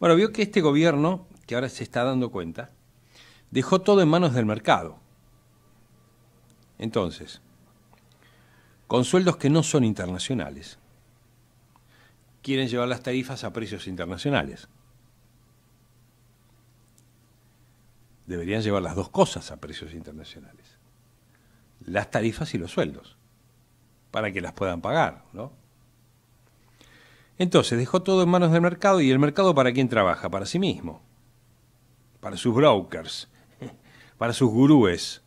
Bueno, vio que este gobierno, que ahora se está dando cuenta, dejó todo en manos del mercado. Entonces, con sueldos que no son internacionales, quieren llevar las tarifas a precios internacionales. Deberían llevar las dos cosas a precios internacionales. Las tarifas y los sueldos, para que las puedan pagar, ¿no? Entonces dejó todo en manos del mercado y el mercado para quién trabaja, para sí mismo, para sus brokers, para sus gurúes,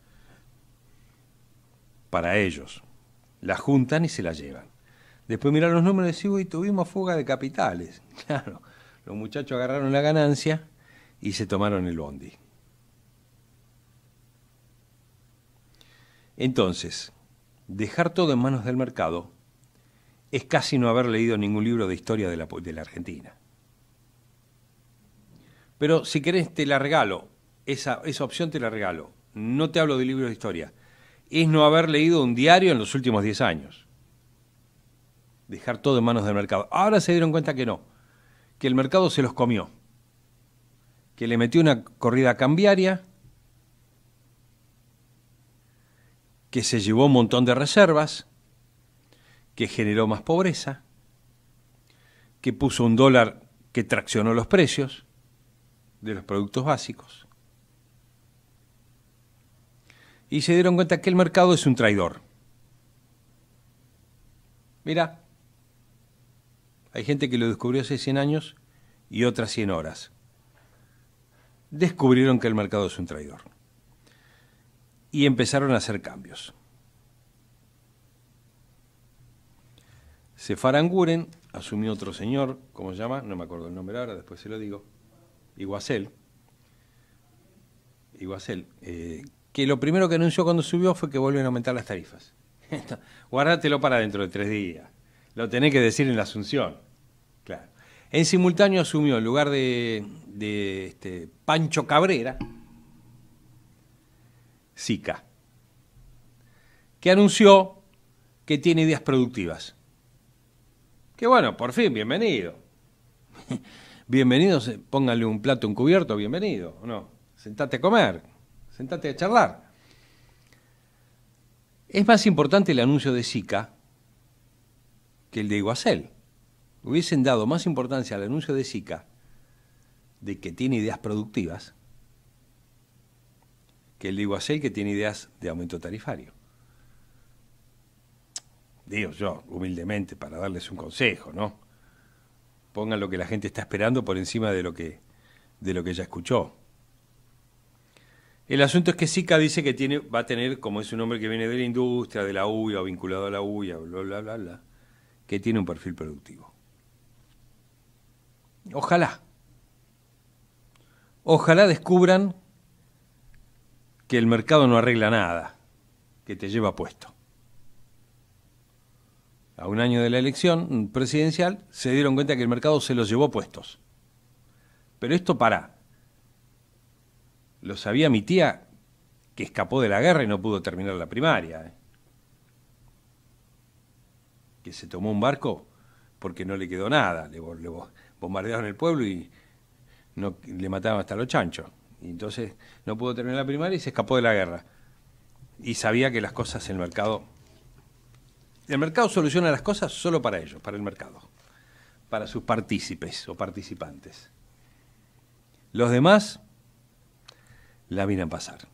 para ellos. La juntan y se la llevan. Después mirar los números y decís, uy, tuvimos fuga de capitales. Claro, los muchachos agarraron la ganancia y se tomaron el bondi. Entonces, dejar todo en manos del mercado es casi no haber leído ningún libro de historia de la, Argentina. Pero si querés te la regalo, esa, esa opción te la regalo. No te hablo de libros de historia. Es no haber leído un diario en los últimos 10 años. Dejar todo en manos del mercado. Ahora se dieron cuenta que no, que el mercado se los comió, que le metió una corrida cambiaria, que se llevó un montón de reservas, que generó más pobreza, que puso un dólar que traccionó los precios de los productos básicos. Y se dieron cuenta que el mercado es un traidor. Mira, hay gente que lo descubrió hace 100 años y otras 100 horas. Descubrieron que el mercado es un traidor. Y empezaron a hacer cambios. Se faranguren, asumió otro señor, ¿cómo se llama? No me acuerdo el nombre ahora, después se lo digo. Iguacel. Iguacel. Eh, que lo primero que anunció cuando subió fue que vuelven a aumentar las tarifas. Guárdatelo para dentro de tres días. Lo tenés que decir en la Asunción. Claro. En simultáneo asumió en lugar de, de este, Pancho Cabrera, Sica, que anunció que tiene ideas productivas bueno, por fin, bienvenido. bienvenido, póngale un plato, un cubierto, bienvenido, no? Sentate a comer, sentate a charlar. Es más importante el anuncio de Sica que el de Iguacel. Hubiesen dado más importancia al anuncio de Sica de que tiene ideas productivas que el de Iguacel que tiene ideas de aumento tarifario digo yo, humildemente, para darles un consejo, ¿no? Pongan lo que la gente está esperando por encima de lo que, de lo que ya escuchó. El asunto es que Sica dice que tiene, va a tener, como es un hombre que viene de la industria, de la UIA, vinculado a la UIA, bla, bla, bla, bla, que tiene un perfil productivo. Ojalá. Ojalá descubran que el mercado no arregla nada, que te lleva puesto a un año de la elección presidencial, se dieron cuenta que el mercado se los llevó puestos. Pero esto para. Lo sabía mi tía que escapó de la guerra y no pudo terminar la primaria. ¿eh? Que se tomó un barco porque no le quedó nada. Le, bombardearon el pueblo y no, le mataron hasta los chanchos. Y entonces no pudo terminar la primaria y se escapó de la guerra. Y sabía que las cosas en el mercado el mercado soluciona las cosas solo para ellos, para el mercado, para sus partícipes o participantes. Los demás la miran pasar.